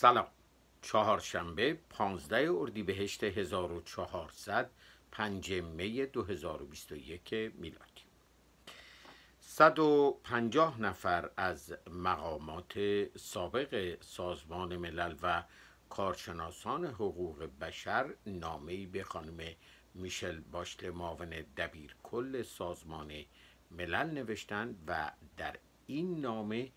سلام چهارشنبه 15 اردیبهشت 1400 5 می 2021 میلادی 150 نفر از مقامات سابق سازمان ملل و کارشناسان حقوق بشر نامه‌ای به خانم میشل باشل معاون دبیر کل سازمان ملل نوشتند و در این نامه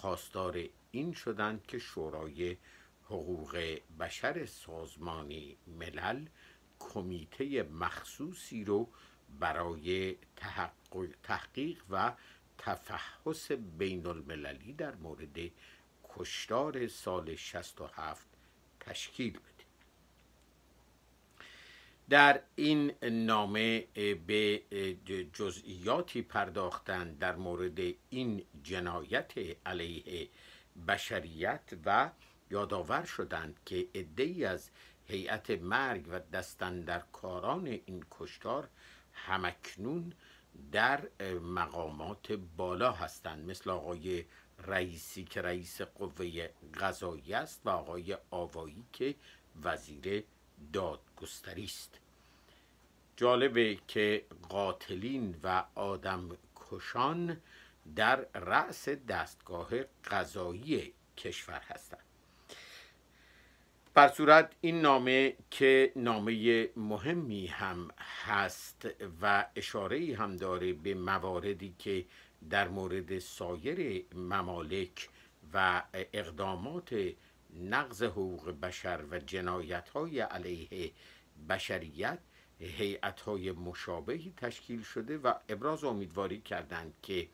خواستار این شدند که شورای حقوق بشر سازمان ملل کمیته مخصوصی رو برای تحقیق, و تفحص بین المللی در مورد کشتار سال 67 تشکیل بده در این نامه به جزئیاتی پرداختند در مورد این جنایت علیه بشریت و یادآور شدند که عدهای از هیئت مرگ و کاران این کشتار همکنون در مقامات بالا هستند مثل آقای رئیسی که رئیس قوه قضایی است و آقای آوایی که وزیر دادگستری است جالبه که قاتلین و آدم کشان در رأس دستگاه قضایی کشور هستند بر صورت این نامه که نامه مهمی هم هست و اشاره هم داره به مواردی که در مورد سایر ممالک و اقدامات نقض حقوق بشر و جنایت های علیه بشریت هیئت های مشابهی تشکیل شده و ابراز امیدواری کردند که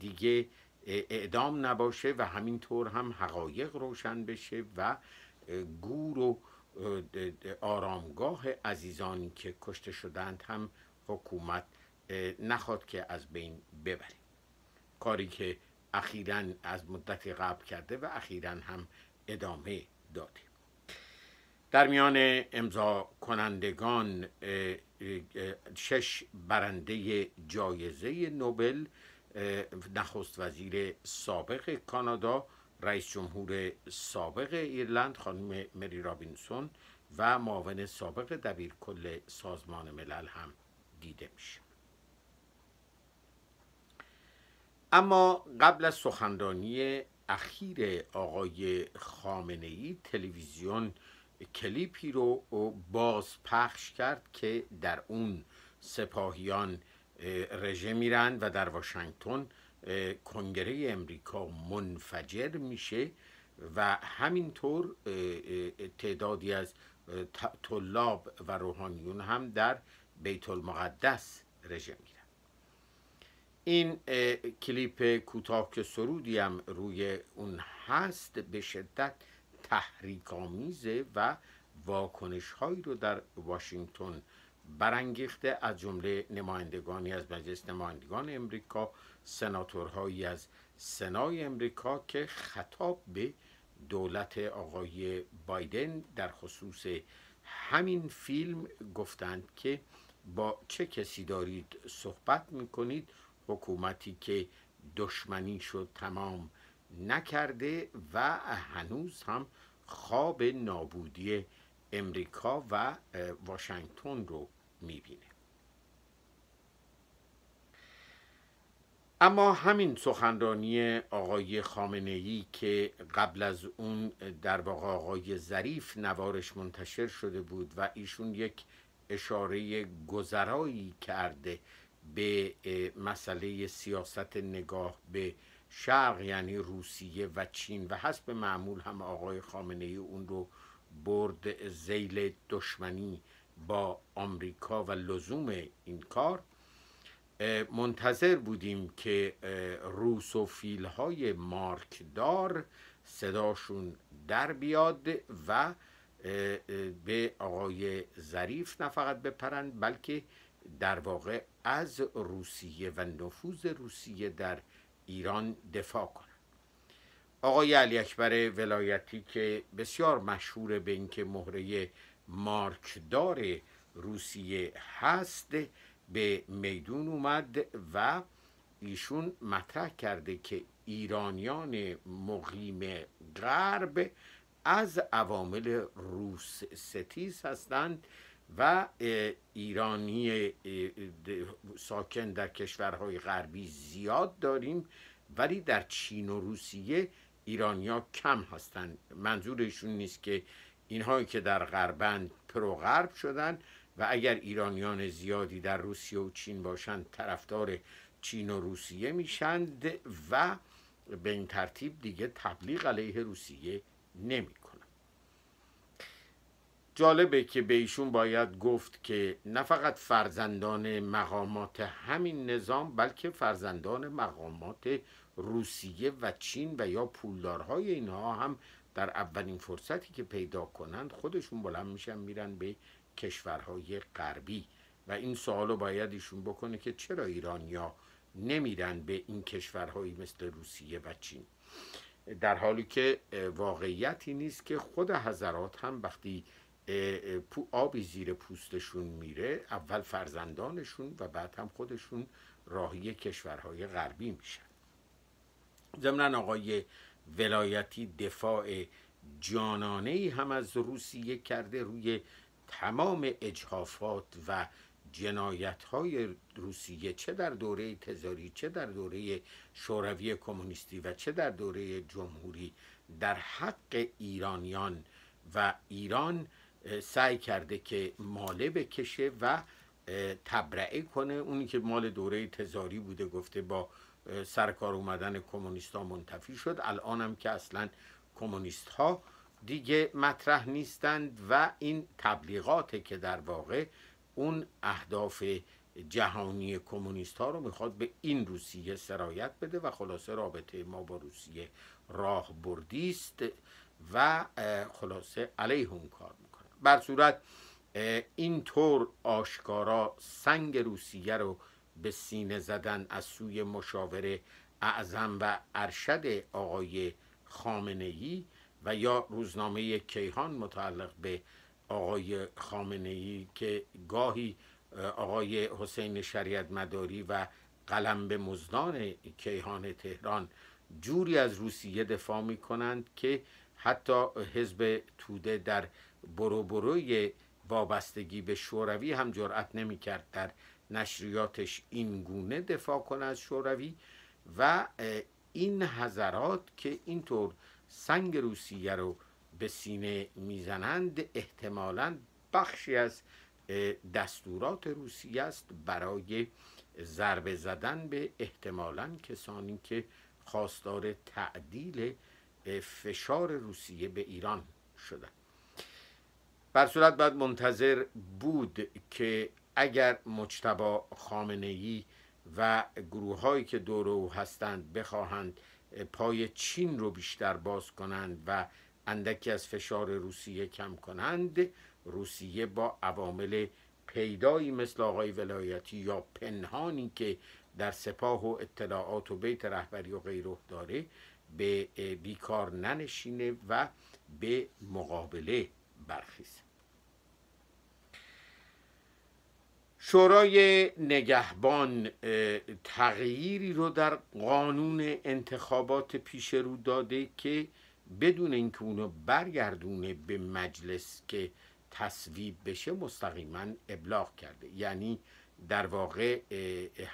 دیگه اعدام نباشه و همینطور هم حقایق روشن بشه و گور و آرامگاه عزیزانی که کشته شدند هم حکومت نخواد که از بین ببریم کاری که اخیرا از مدت قبل کرده و اخیرا هم ادامه دادیم در میان امضا کنندگان شش برنده جایزه نوبل نخست وزیر سابق کانادا رئیس جمهور سابق ایرلند خانم مری رابینسون و معاون سابق دبیر کل سازمان ملل هم دیده میشه اما قبل از سخنرانی اخیر آقای خامنه ای تلویزیون کلیپی رو باز پخش کرد که در اون سپاهیان رژه میرن و در واشنگتن کنگره امریکا منفجر میشه و همینطور تعدادی از طلاب و روحانیون هم در بیت المقدس رژه میرن این کلیپ کوتاه که سرودی هم روی اون هست به شدت تحریک‌آمیزه و واکنش هایی رو در واشنگتن برانگیخته از جمله نمایندگانی از مجلس نمایندگان امریکا سناتورهایی از سنای امریکا که خطاب به دولت آقای بایدن در خصوص همین فیلم گفتند که با چه کسی دارید صحبت میکنید حکومتی که دشمنی شد تمام نکرده و هنوز هم خواب نابودی امریکا و واشنگتن رو میبینه اما همین سخنرانی آقای خامنه ای که قبل از اون در واقع آقای ظریف نوارش منتشر شده بود و ایشون یک اشاره گذرایی کرده به مسئله سیاست نگاه به شرق یعنی روسیه و چین و حسب معمول هم آقای خامنه ای اون رو برد زیل دشمنی با آمریکا و لزوم این کار منتظر بودیم که روس فیل های مارکدار صداشون در بیاد و به آقای ظریف نه فقط بپرند بلکه در واقع از روسیه و نفوذ روسیه در ایران دفاع کنند آقای علی اکبر ولایتی که بسیار مشهور به اینکه مهره مارکدار روسیه هست به میدون اومد و ایشون مطرح کرده که ایرانیان مقیم غرب از عوامل روس ستیز هستند و ایرانی ساکن در کشورهای غربی زیاد داریم ولی در چین و روسیه ایرانیا کم هستند منظورشون نیست که اینهایی که در غربند پرو غرب شدن و اگر ایرانیان زیادی در روسیه و چین باشند طرفدار چین و روسیه میشند و به این ترتیب دیگه تبلیغ علیه روسیه نمی جالبه که به ایشون باید گفت که نه فقط فرزندان مقامات همین نظام بلکه فرزندان مقامات روسیه و چین و یا پولدارهای اینها هم در اولین فرصتی که پیدا کنند خودشون بلند میشن میرن به کشورهای غربی و این سوالو باید ایشون بکنه که چرا ایرانیا نمیرن به این کشورهایی مثل روسیه و چین در حالی که واقعیتی نیست که خود حضرات هم وقتی آبی زیر پوستشون میره اول فرزندانشون و بعد هم خودشون راهی کشورهای غربی میشن ضمنا آقای ولایتی دفاع جانانه ای هم از روسیه کرده روی تمام اجهافات و جنایت های روسیه چه در دوره تزاری چه در دوره شوروی کمونیستی و چه در دوره جمهوری در حق ایرانیان و ایران سعی کرده که ماله بکشه و تبرعه کنه اونی که مال دوره تزاری بوده گفته با سرکار اومدن کمونیست ها منتفی شد الان هم که اصلا کمونیست ها دیگه مطرح نیستند و این تبلیغات که در واقع اون اهداف جهانی کمونیست ها رو میخواد به این روسیه سرایت بده و خلاصه رابطه ما با روسیه راه بردیست و خلاصه علیه اون کار بر صورت طور آشکارا سنگ روسیه رو به سینه زدن از سوی مشاور اعظم و ارشد آقای خامنه ای و یا روزنامه کیهان متعلق به آقای خامنه ای که گاهی آقای حسین شریعت مداری و قلم به مزدان کیهان تهران جوری از روسیه دفاع می کنند که حتی حزب توده در بروبروی وابستگی به شوروی هم جرأت نمیکرد در نشریاتش این گونه دفاع کنه از شوروی و این حضرات که اینطور سنگ روسیه رو به سینه میزنند احتمالا بخشی از دستورات روسیه است برای ضربه زدن به احتمالا کسانی که خواستار تعدیل فشار روسیه به ایران شدن بر صورت باید منتظر بود که اگر مجتبا خامنه ای و گروه که دور او هستند بخواهند پای چین رو بیشتر باز کنند و اندکی از فشار روسیه کم کنند روسیه با عوامل پیدایی مثل آقای ولایتی یا پنهانی که در سپاه و اطلاعات و بیت رهبری و غیره داره به بیکار ننشینه و به مقابله برخیز شورای نگهبان تغییری رو در قانون انتخابات پیش رو داده که بدون اینکه اونو برگردونه به مجلس که تصویب بشه مستقیما ابلاغ کرده یعنی در واقع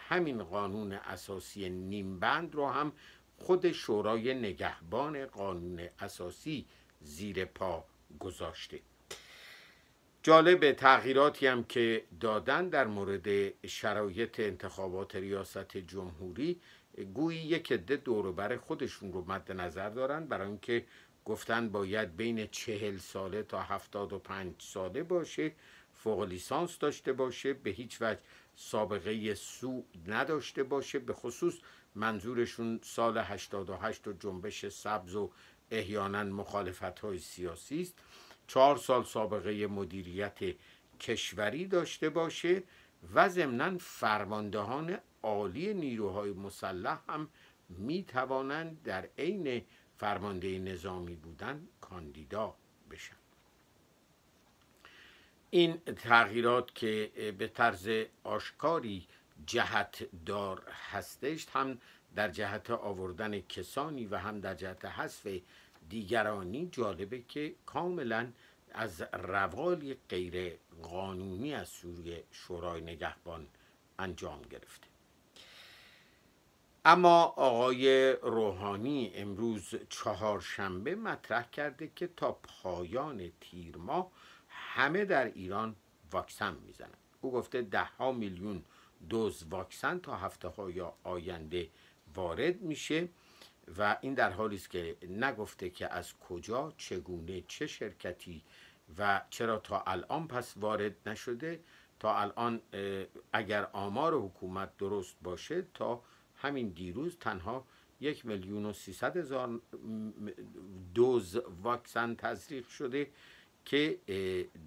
همین قانون اساسی نیمبند رو هم خود شورای نگهبان قانون اساسی زیر پا گذاشته جالب تغییراتی هم که دادن در مورد شرایط انتخابات ریاست جمهوری گویی یک عده دوروبر خودشون رو مد نظر دارن برای اینکه گفتن باید بین چهل ساله تا هفتاد و پنج ساله باشه فوق لیسانس داشته باشه به هیچ وجه سابقه سوء نداشته باشه به خصوص منظورشون سال 88 و جنبش سبز و احیانا مخالفت های سیاسی است چهار سال سابقه مدیریت کشوری داشته باشه و ضمنا فرماندهان عالی نیروهای مسلح هم می توانند در عین فرمانده نظامی بودن کاندیدا بشن این تغییرات که به طرز آشکاری جهت دار هستش هم در جهت آوردن کسانی و هم در جهت حذف دیگرانی جالبه که کاملا از روالی غیر قانونی از سوی شورای نگهبان انجام گرفته اما آقای روحانی امروز چهارشنبه مطرح کرده که تا پایان تیر ماه همه در ایران واکسن میزنند او گفته ده ها میلیون دوز واکسن تا هفته های آینده وارد میشه و این در حالی است که نگفته که از کجا چگونه چه شرکتی و چرا تا الان پس وارد نشده تا الان اگر آمار حکومت درست باشه تا همین دیروز تنها یک میلیون و سیصد هزار دوز واکسن تزریق شده که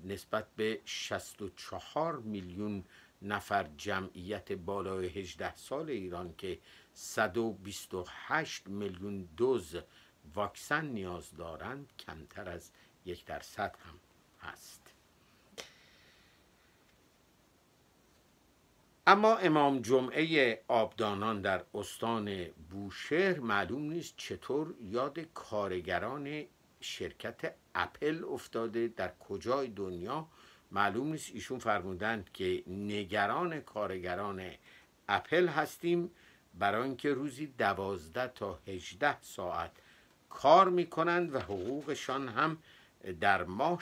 نسبت به 64 میلیون نفر جمعیت بالای 18 سال ایران که 128 میلیون دوز واکسن نیاز دارند کمتر از یک درصد هم هست اما امام جمعه آبدانان در استان بوشهر معلوم نیست چطور یاد کارگران شرکت اپل افتاده در کجای دنیا معلوم نیست ایشون فرمودند که نگران کارگران اپل هستیم برای اینکه روزی دوازده تا هجده ساعت کار میکنند و حقوقشان هم در ماه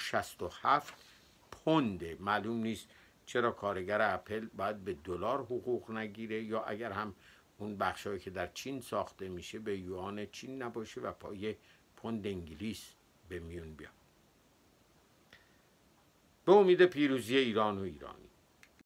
هفت پنده معلوم نیست چرا کارگر اپل باید به دلار حقوق نگیره یا اگر هم اون بخشهایی که در چین ساخته میشه به یوان چین نباشه و پای پوند انگلیس به میون بیاد به امید پیروزی ایران و ایرانی